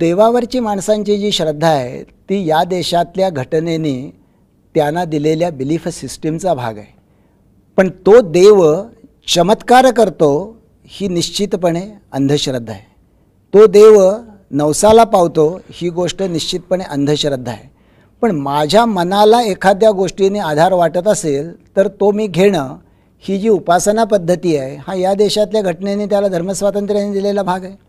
देवावरची माणसांची जी श्रद्धा आहे ती या देशातल्या घटनेने त्यांना दिलेल्या बिलीफ सिस्टीमचा भाग आहे पण तो देव चमत्कार करतो ही निश्चितपणे अंधश्रद्धा आहे तो देव नवसाला पावतो ही गोष्ट निश्चितपणे अंधश्रद्धा आहे पण माझ्या मनाला एखाद्या गोष्टीने आधार वाटत असेल तर तो मी घेणं ही जी उपासना पद्धती आहे हा या देशातल्या घटनेने त्याला धर्मस्वातंत्र्याने दिलेला भाग आहे